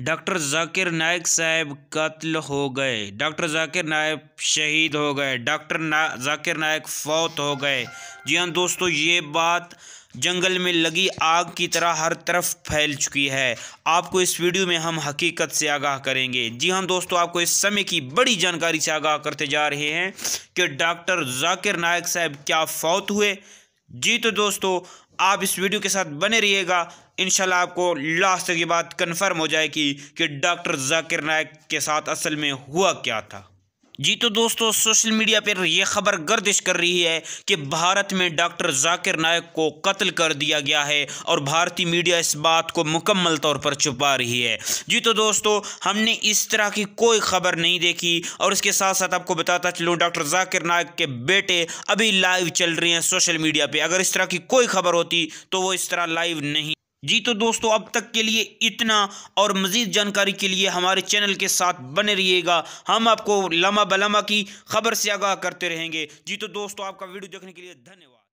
doctor Zakir नायक साहब कत्ल हो गए डॉक्टर जाकिर नायक शहीद हो गए डॉक्टर ना जाकिर नायक फौत हो गए जी हाँ दोस्तों ये बात जंगल में लगी आग की तरह हर तरफ फैल चुकी है आपको इस वीडियो में हम हकीकत से आगाह करेंगे जी हाँ दोस्तों आपको इस समय की बड़ी जानकारी से आगाह करते जा रहे हैं कि डॉक्टर जाकिर नायक साहब क्या फौत हुए जी तो दोस्तों आप इस वीडियो के साथ बने रहिएगा इनशाला आपको लास्ट तक ये बात कन्फर्म हो जाएगी कि डॉक्टर जाकिर नायक के साथ असल में हुआ क्या था जी तो दोस्तों सोशल मीडिया पर यह खबर गर्दिश कर रही है कि भारत में डॉक्टर जाकिर नायक को कत्ल कर दिया गया है और भारतीय मीडिया इस बात को मुकम्मल तौर पर छुपा रही है जी तो दोस्तों हमने इस तरह की कोई खबर नहीं देखी और इसके साथ साथ आपको बताता चलूँ डॉक्टर जाकिर नायक के बेटे अभी लाइव चल रहे हैं सोशल मीडिया पर अगर इस तरह की कोई खबर होती तो वो इस तरह लाइव नहीं जी तो दोस्तों अब तक के लिए इतना और मज़ीद जानकारी के लिए हमारे चैनल के साथ बने रहिएगा हम आपको लमा बलमा की खबर से आगाह करते रहेंगे जी तो दोस्तों आपका वीडियो देखने के लिए धन्यवाद